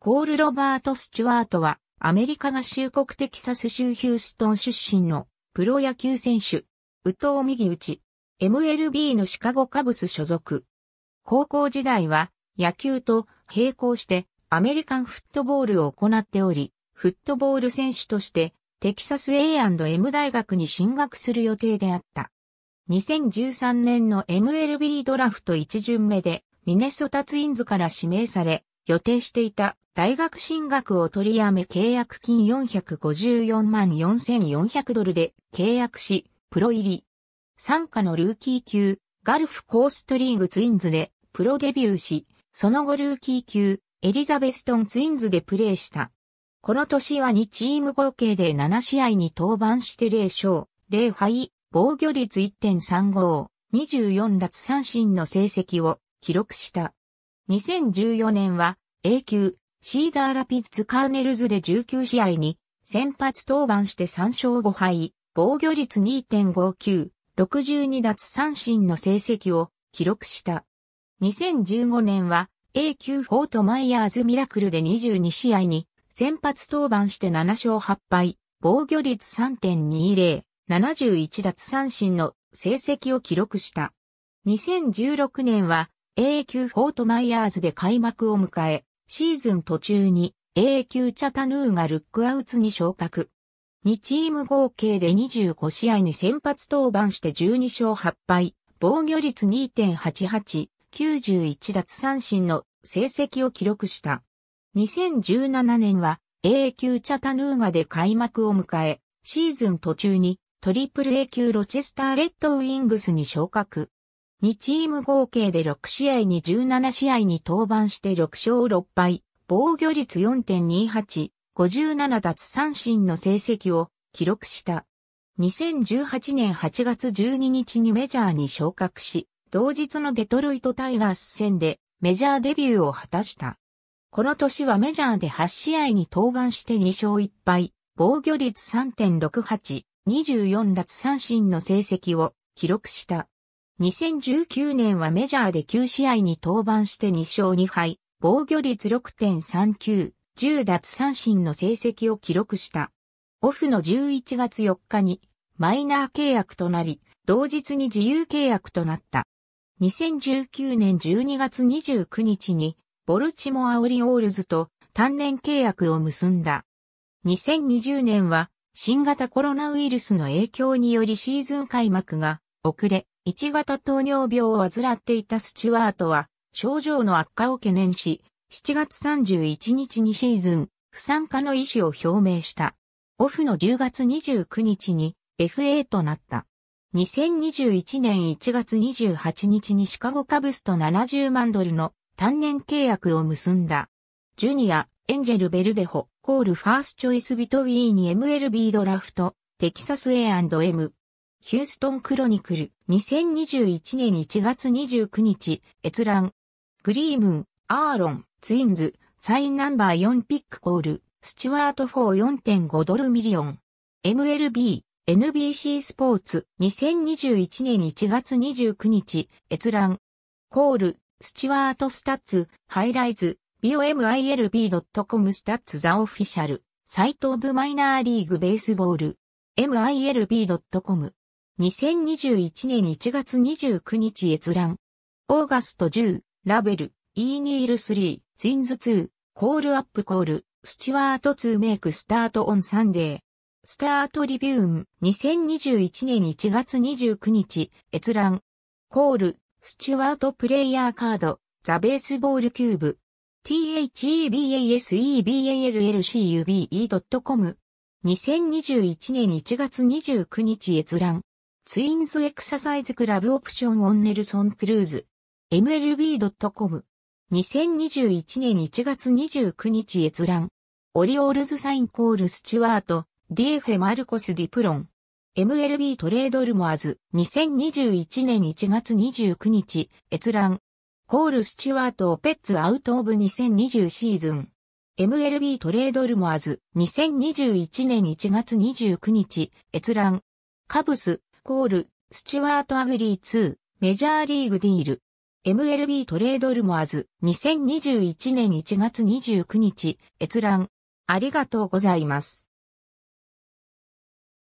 コール・ロバート・スチュワートは、アメリカ合衆国テキサス州ヒューストン出身のプロ野球選手、宇藤右打ち、MLB のシカゴカブス所属。高校時代は野球と並行してアメリカンフットボールを行っており、フットボール選手としてテキサス A&M 大学に進学する予定であった。2013年の MLB ドラフト1巡目でミネソタツインズから指名され、予定していた大学進学を取りやめ契約金454万4400ドルで契約し、プロ入り。参加のルーキー級、ガルフコーストリーグツインズでプロデビューし、その後ルーキー級、エリザベストンツインズでプレーした。この年は2チーム合計で7試合に登板して0勝、0敗、防御率1.35、24奪三振の成績を記録した。2014年は A 級シーダーラピッツカーネルズで19試合に先発登板して3勝5敗、防御率2.59、62奪三振の成績を記録した。2015年は A 級フォートマイヤーズミラクルで22試合に先発登板して7勝8敗、防御率3.20、71奪三振の成績を記録した。2016年は a q 級フォートマイヤーズで開幕を迎え、シーズン途中に a q 級チャタヌーがルックアウツに昇格。2チーム合計で25試合に先発登板して12勝8敗、防御率2.88、91奪三振の成績を記録した。2017年は a q 級チャタヌーガで開幕を迎え、シーズン途中にトリプル A 級ロチェスターレッドウィングスに昇格。2チーム合計で6試合に17試合に登板して6勝6敗、防御率4.28、57奪三振の成績を記録した。2018年8月12日にメジャーに昇格し、同日のデトロイトタイガース戦でメジャーデビューを果たした。この年はメジャーで8試合に登板して2勝1敗、防御率3.68、24奪三振の成績を記録した。2019年はメジャーで9試合に登板して2勝2敗、防御率6.39、10奪三振の成績を記録した。オフの11月4日にマイナー契約となり、同日に自由契約となった。2019年12月29日にボルチモア・オリオールズと単年契約を結んだ。2020年は新型コロナウイルスの影響によりシーズン開幕が遅れ、1型糖尿病を患っていたスチュワートは、症状の悪化を懸念し、7月31日にシーズン、不参加の意思を表明した。オフの10月29日に FA となった。2021年1月28日にシカゴカブスと70万ドルの単年契約を結んだ。ジュニア、エンジェル・ベルデホ、コール・ファースチョイス・ビトウィーニ MLB ドラフト、テキサス A&M、ヒューストンクロニクル、2021年1月29日、閲覧。グリームン、アーロン、ツインズ、サインナンバー4ピックコール、スチュワート44.5ドルミリオン。MLB、NBC スポーツ、2021年1月29日、閲覧。コール、スチュワートスタッツ、ハイライズ、bomilb.com スタッツザオフィシャル、サイトオブマイナーリーグベースボール、milb.com 2021年1月29日閲覧。オーガスト10、ラベル、E ニール3、ツインズ2、コールアップコール、スチュワート2メイクスタートオンサンデー。スタートリビューン、2021年1月29日、閲覧。コール、スチュワートプレイヤーカード、ザベースボールキューブ。thebaseballcube.com2021 年1月29日閲覧。ツインズエクササイズクラブオプションオンネルソンクルーズ。MLB.com。2021年1月29日閲覧。オリオールズサインコールスチュワート、DF マルコスディプロン。MLB トレードルモアズ。2021年1月29日閲覧。コールスチュワートペッツアウトオブ2020シーズン。MLB トレードルモアズ。2021年1月29日閲覧。カブス、コール、スチュワート・アグリー2、メジャーリーグディール。MLB トレードルモアズ、2021年1月29日、閲覧。ありがとうございます。